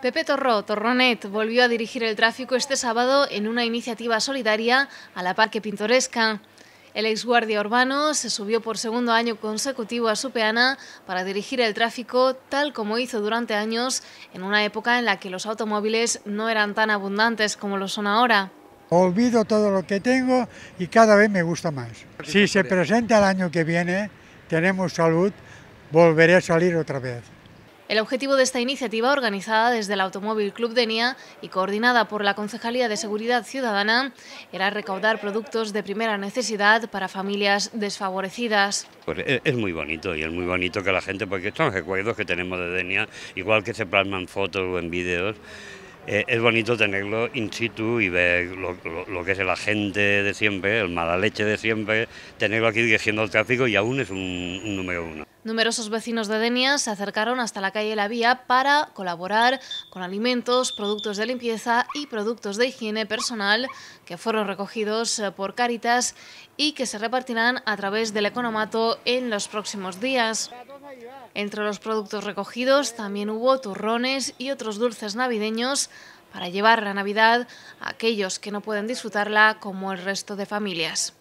Pepe Torró, Torronet, volvió a dirigir el tráfico este sábado en una iniciativa solidaria a la Parque pintoresca. El exguardia urbano se subió por segundo año consecutivo a su peana para dirigir el tráfico tal como hizo durante años en una época en la que los automóviles no eran tan abundantes como lo son ahora. Olvido todo lo que tengo y cada vez me gusta más. Si se presenta el año que viene, tenemos salud, volveré a salir otra vez. El objetivo de esta iniciativa, organizada desde el Automóvil Club Denia y coordinada por la Concejalía de Seguridad Ciudadana, era recaudar productos de primera necesidad para familias desfavorecidas. Pues e-, es, muy bonito y es muy bonito que la gente, porque son recuerdos que tenemos de Denia, igual que se plasman fotos o en vídeos, eh, es bonito tenerlo in situ y ver lo, que es el agente de siempre, el mala leche de siempre, tenerlo aquí dirigiendo el tráfico y aún es un, un número uno. Numerosos vecinos de Denia se acercaron hasta la calle La Vía para colaborar con alimentos, productos de limpieza y productos de higiene personal que fueron recogidos eh, por Caritas y que se repartirán a través del economato en los próximos días. Entre los productos recogidos también hubo turrones y otros dulces navideños para llevar la Navidad a aquellos que no pueden disfrutarla como el resto de familias.